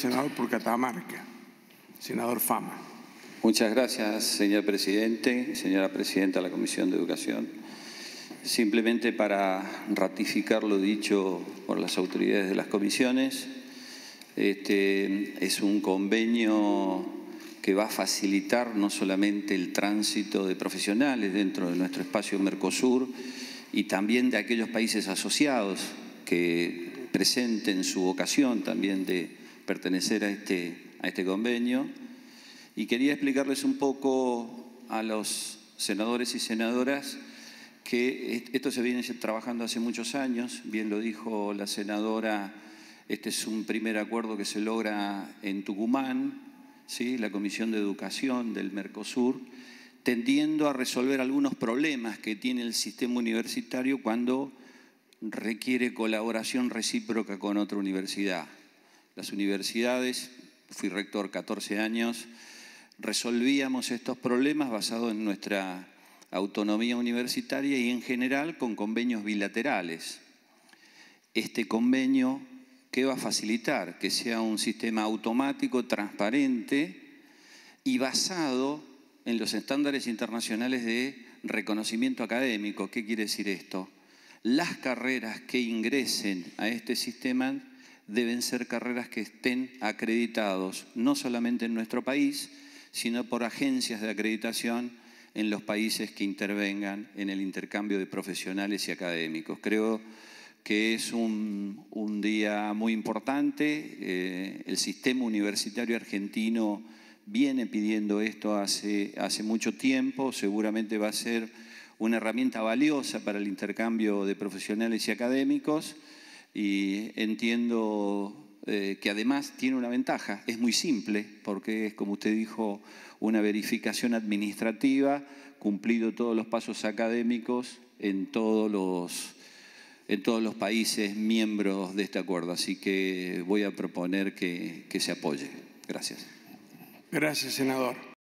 Senador por Catamarca, senador Fama. Muchas gracias, señor presidente, señora presidenta de la Comisión de Educación. Simplemente para ratificar lo dicho por las autoridades de las comisiones, este es un convenio que va a facilitar no solamente el tránsito de profesionales dentro de nuestro espacio Mercosur y también de aquellos países asociados que presenten su vocación también de pertenecer a este, a este convenio. Y quería explicarles un poco a los senadores y senadoras que esto se viene trabajando hace muchos años, bien lo dijo la senadora, este es un primer acuerdo que se logra en Tucumán, ¿sí? la Comisión de Educación del Mercosur, tendiendo a resolver algunos problemas que tiene el sistema universitario cuando requiere colaboración recíproca con otra universidad las universidades, fui rector 14 años, resolvíamos estos problemas basados en nuestra autonomía universitaria y en general con convenios bilaterales. Este convenio, ¿qué va a facilitar? Que sea un sistema automático, transparente y basado en los estándares internacionales de reconocimiento académico. ¿Qué quiere decir esto? Las carreras que ingresen a este sistema deben ser carreras que estén acreditados no solamente en nuestro país, sino por agencias de acreditación en los países que intervengan en el intercambio de profesionales y académicos. Creo que es un, día muy importante. Eh, el sistema universitario argentino viene pidiendo esto hace, hace mucho tiempo. Seguramente va a ser una herramienta valiosa para el intercambio de profesionales y académicos y entiendo eh, que además tiene una ventaja, es muy simple, porque es, como usted dijo, una verificación administrativa, cumplido todos los pasos académicos en todos los, en todos los países miembros de este acuerdo. Así que voy a proponer que se apoye. Gracias. Gracias, senador.